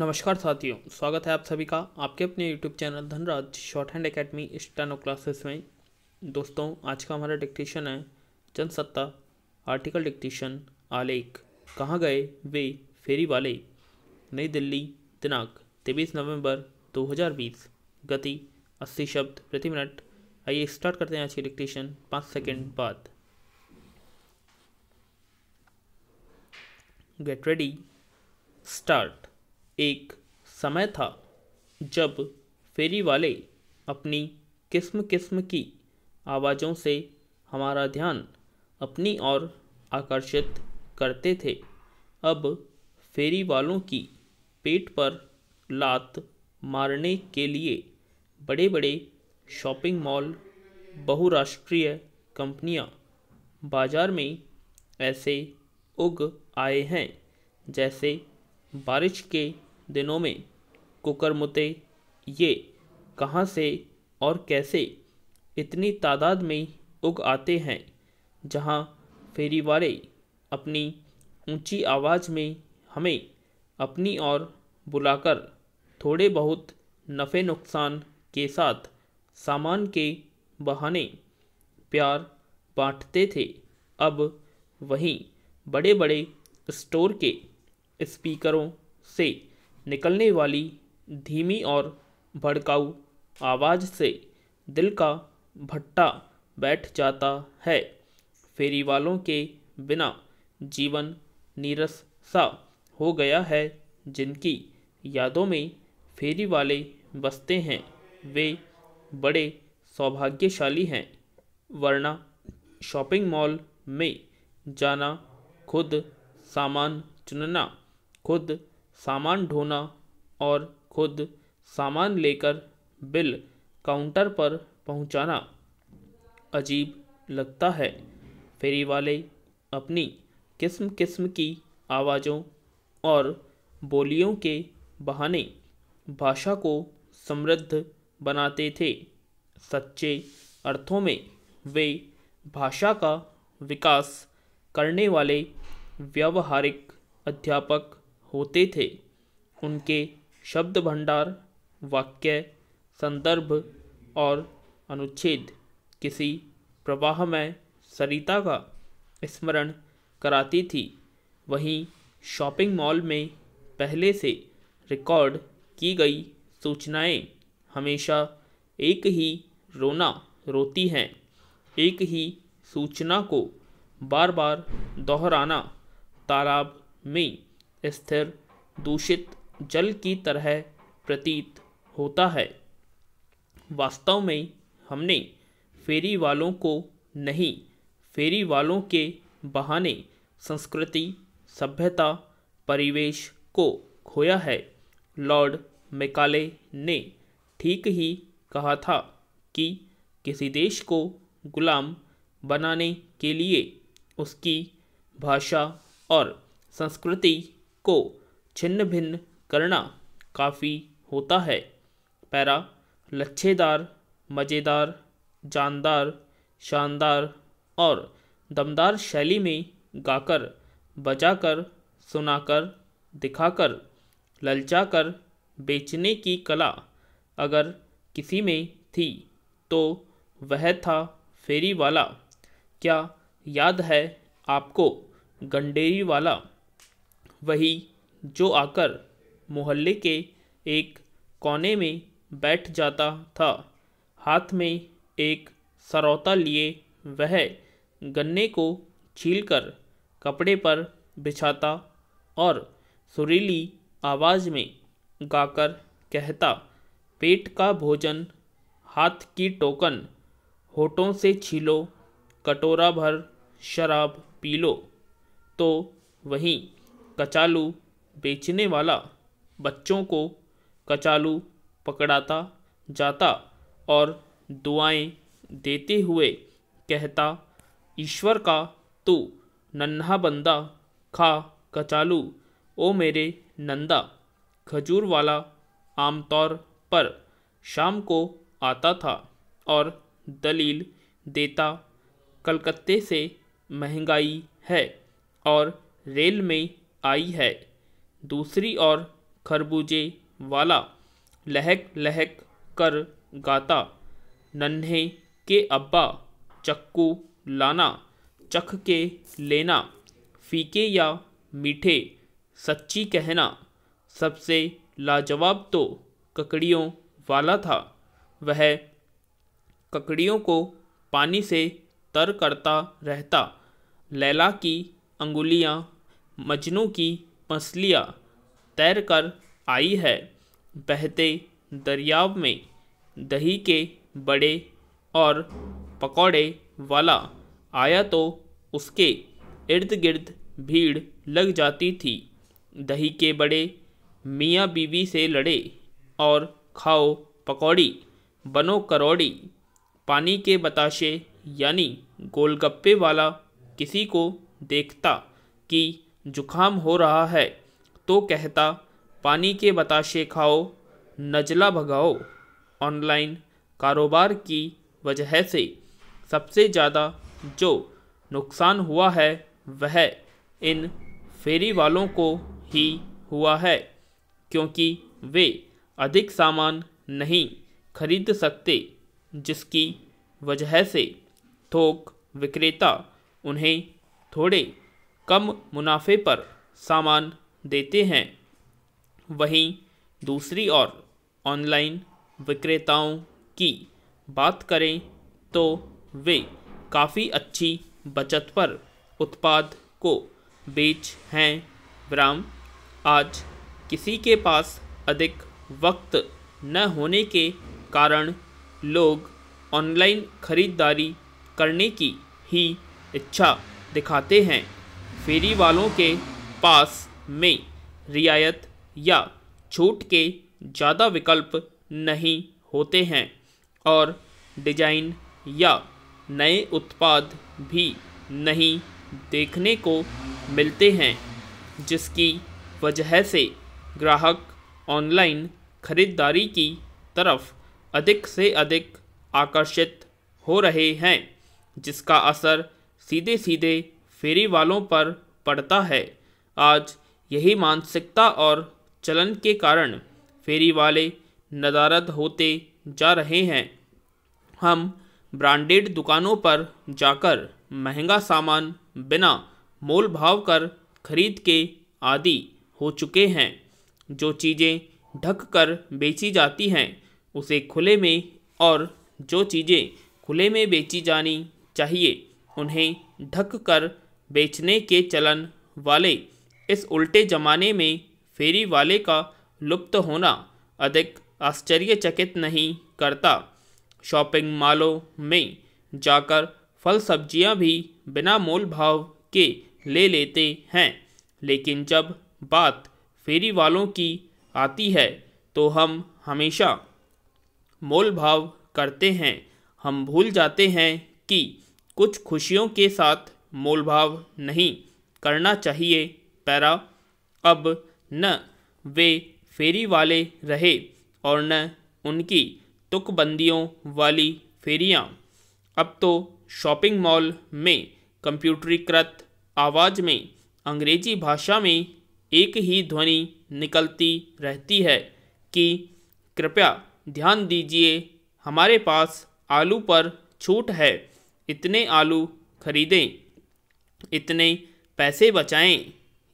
नमस्कार साथियों स्वागत है आप सभी का आपके अपने YouTube channel Dhanraj shorthand academy steno classes में दोस्तों आज का हमारा डिक्टेशन है जनसत्ता आर्टिकल डिक्टेशन आलेख कहाँ गए वे फेरी वाले नई दिल्ली दिनांक तेईस नवंबर 2020 गति 80 शब्द प्रति मिनट आइए स्टार्ट करते हैं आज की डिक्टेशन पाँच सेकेंड बाद गेट रेडी स्टार्ट एक समय था जब फेरी वाले अपनी किस्म किस्म की आवाज़ों से हमारा ध्यान अपनी ओर आकर्षित करते थे अब फेरी वालों की पेट पर लात मारने के लिए बड़े बड़े शॉपिंग मॉल बहुराष्ट्रीय कंपनियां बाज़ार में ऐसे उग आए हैं जैसे बारिश के दिनों में कुकरमुते ये कहाँ से और कैसे इतनी तादाद में उग आते हैं जहाँ फेरी अपनी ऊंची आवाज़ में हमें अपनी ओर बुलाकर थोड़े बहुत नफ़े नुकसान के साथ सामान के बहाने प्यार बांटते थे अब वहीं बड़े बड़े स्टोर के स्पीकरों से निकलने वाली धीमी और भड़काऊ आवाज़ से दिल का भट्टा बैठ जाता है फेरी वालों के बिना जीवन नीरस सा हो गया है जिनकी यादों में फेरी वाले बसते हैं वे बड़े सौभाग्यशाली हैं वरना शॉपिंग मॉल में जाना खुद सामान चुनना खुद सामान ढोना और खुद सामान लेकर बिल काउंटर पर पहुंचाना अजीब लगता है फेरी वाले अपनी किस्म किस्म की आवाज़ों और बोलियों के बहाने भाषा को समृद्ध बनाते थे सच्चे अर्थों में वे भाषा का विकास करने वाले व्यावहारिक अध्यापक होते थे उनके शब्द भंडार वाक्य संदर्भ और अनुच्छेद किसी प्रवाह में सरिता का स्मरण कराती थी वहीं शॉपिंग मॉल में पहले से रिकॉर्ड की गई सूचनाएं हमेशा एक ही रोना रोती हैं एक ही सूचना को बार बार दोहराना तालाब में स्थिर दूषित जल की तरह प्रतीत होता है वास्तव में हमने फेरी वालों को नहीं फेरी वालों के बहाने संस्कृति सभ्यता परिवेश को खोया है लॉर्ड मेकाले ने ठीक ही कहा था कि किसी देश को गुलाम बनाने के लिए उसकी भाषा और संस्कृति को छिन्न भिन्न करना काफ़ी होता है पैरा लच्छेदार मज़ेदार जानदार शानदार और दमदार शैली में गाकर बजाकर सुनाकर दिखाकर ललचाकर बेचने की कला अगर किसी में थी तो वह था फेरी वाला क्या याद है आपको गंडेरी वाला वही जो आकर मोहल्ले के एक कोने में बैठ जाता था हाथ में एक सरौता लिए वह गन्ने को छीलकर कपड़े पर बिछाता और सुरीली आवाज़ में गाकर कहता पेट का भोजन हाथ की टोकन होठों से छीलो कटोरा भर शराब पी लो तो वहीं कचालू बेचने वाला बच्चों को कचालू पकड़ाता जाता और दुआएं देते हुए कहता ईश्वर का तू नन्हा बंदा खा कचालू ओ मेरे नंदा खजूर वाला आमतौर पर शाम को आता था और दलील देता कलकत्ते से महंगाई है और रेल में आई है दूसरी ओर खरबूजे वाला लहक लहक कर गाता नन्हे के अब्बा चक्कू लाना चख के लेना फीके या मीठे सच्ची कहना सबसे लाजवाब तो ककड़ियों वाला था वह ककड़ियों को पानी से तर करता रहता लैला की अंगुलियां मजनू की मछलियाँ तैर कर आई है बहते दरियाव में दही के बड़े और पकौड़े वाला आया तो उसके इर्द गिर्द भीड़ लग जाती थी दही के बड़े मियाँ बीवी से लड़े और खाओ पकौड़ी बनो करौड़ी पानी के बताशे यानी गोलगप्पे वाला किसी को देखता कि जुखाम हो रहा है तो कहता पानी के बताशे खाओ नजला भगाओ ऑनलाइन कारोबार की वजह से सबसे ज़्यादा जो नुकसान हुआ है वह इन फेरी वालों को ही हुआ है क्योंकि वे अधिक सामान नहीं खरीद सकते जिसकी वजह से थोक विक्रेता उन्हें थोड़े कम मुनाफे पर सामान देते हैं वहीं दूसरी ओर ऑनलाइन विक्रेताओं की बात करें तो वे काफ़ी अच्छी बचत पर उत्पाद को बेच हैं विराम आज किसी के पास अधिक वक्त न होने के कारण लोग ऑनलाइन खरीदारी करने की ही इच्छा दिखाते हैं फेरी वालों के पास में रियायत या छूट के ज़्यादा विकल्प नहीं होते हैं और डिजाइन या नए उत्पाद भी नहीं देखने को मिलते हैं जिसकी वजह से ग्राहक ऑनलाइन खरीदारी की तरफ अधिक से अधिक आकर्षित हो रहे हैं जिसका असर सीधे सीधे फेरी वालों पर पड़ता है आज यही मानसिकता और चलन के कारण फेरी वाले नदारद होते जा रहे हैं हम ब्रांडेड दुकानों पर जाकर महंगा सामान बिना मोल भाव कर खरीद के आदि हो चुके हैं जो चीज़ें ढक कर बेची जाती हैं उसे खुले में और जो चीज़ें खुले में बेची जानी चाहिए उन्हें ढक कर बेचने के चलन वाले इस उल्टे जमाने में फेरी वाले का लुप्त होना अधिक आश्चर्यचकित नहीं करता शॉपिंग मॉलों में जाकर फल सब्जियां भी बिना मोल भाव के ले लेते हैं लेकिन जब बात फेरी वालों की आती है तो हम हमेशा मोल भाव करते हैं हम भूल जाते हैं कि कुछ खुशियों के साथ मोलभाव नहीं करना चाहिए पैरा अब न वे फेरी वाले रहे और न उनकी तुकबंदियों वाली फेरियाँ अब तो शॉपिंग मॉल में कंप्यूटरीकृत आवाज़ में अंग्रेजी भाषा में एक ही ध्वनि निकलती रहती है कि कृपया ध्यान दीजिए हमारे पास आलू पर छूट है इतने आलू खरीदें इतने पैसे बचाएं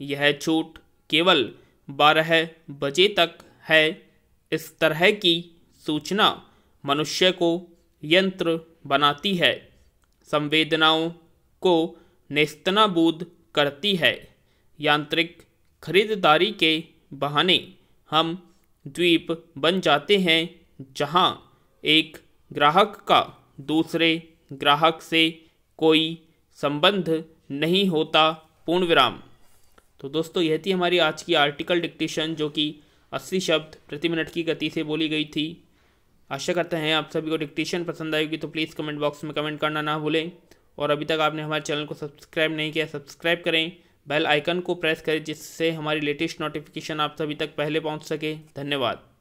यह छूट केवल बारह बजे तक है इस तरह की सूचना मनुष्य को यंत्र बनाती है संवेदनाओं को नेस्तनाबूद करती है यांत्रिक खरीदारी के बहाने हम द्वीप बन जाते हैं जहाँ एक ग्राहक का दूसरे ग्राहक से कोई संबंध नहीं होता पूर्ण विराम तो दोस्तों यह थी हमारी आज की आर्टिकल डिक्टेशन जो कि अस्सी शब्द प्रति मिनट की गति से बोली गई थी आशा करते हैं आप सभी को डिक्टेशन पसंद आएगी तो प्लीज़ कमेंट बॉक्स में कमेंट करना ना भूलें और अभी तक आपने हमारे चैनल को सब्सक्राइब नहीं किया सब्सक्राइब करें बेल आइकन को प्रेस करें जिससे हमारी लेटेस्ट नोटिफिकेशन आप सभी तक पहले पहुंच सके धन्यवाद